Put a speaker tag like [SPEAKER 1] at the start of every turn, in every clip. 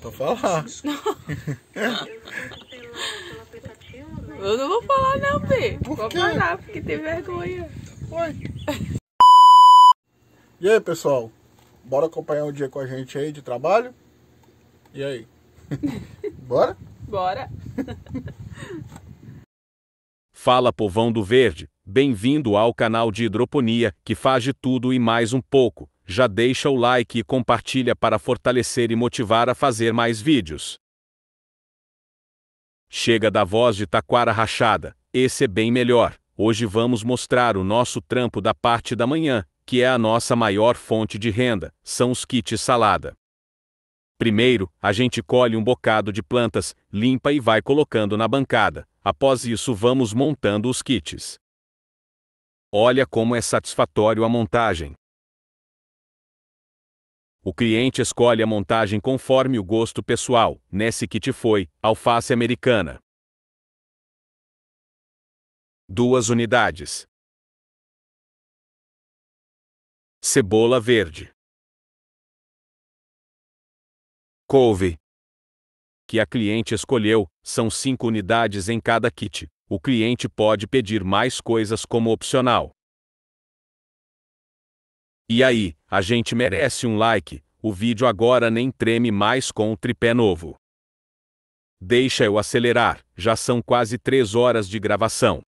[SPEAKER 1] Pra falar. Eu não vou falar não, Pi. Por vou quê? parar, porque tem vergonha. Oi.
[SPEAKER 2] E aí, pessoal? Bora acompanhar um dia com a gente aí de trabalho? E aí? Bora? Bora. Fala, povão do verde. Bem-vindo ao canal de hidroponia, que faz de tudo e mais um pouco já deixa o like e compartilha para fortalecer e motivar a fazer mais vídeos. Chega da voz de taquara rachada, esse é bem melhor. Hoje vamos mostrar o nosso trampo da parte da manhã, que é a nossa maior fonte de renda, são os kits salada. Primeiro, a gente colhe um bocado de plantas, limpa e vai colocando na bancada. Após isso, vamos montando os kits. Olha como é satisfatório a montagem. O cliente escolhe a montagem conforme o gosto pessoal. Nesse kit foi alface americana.
[SPEAKER 1] Duas unidades. Cebola verde.
[SPEAKER 2] Couve. Que a cliente escolheu, são cinco unidades em cada kit. O cliente pode pedir mais coisas como opcional. E aí, a gente merece um like, o vídeo agora nem treme mais com o tripé novo. Deixa eu acelerar, já são quase 3 horas de gravação.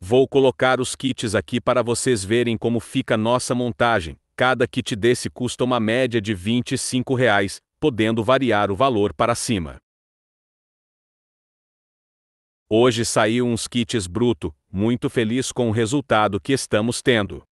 [SPEAKER 2] Vou colocar os kits aqui para vocês verem como fica nossa montagem. Cada kit desse custa uma média de R$ 25, reais, podendo variar o valor para cima. Hoje saiu uns kits bruto,
[SPEAKER 1] muito feliz com o resultado que estamos tendo.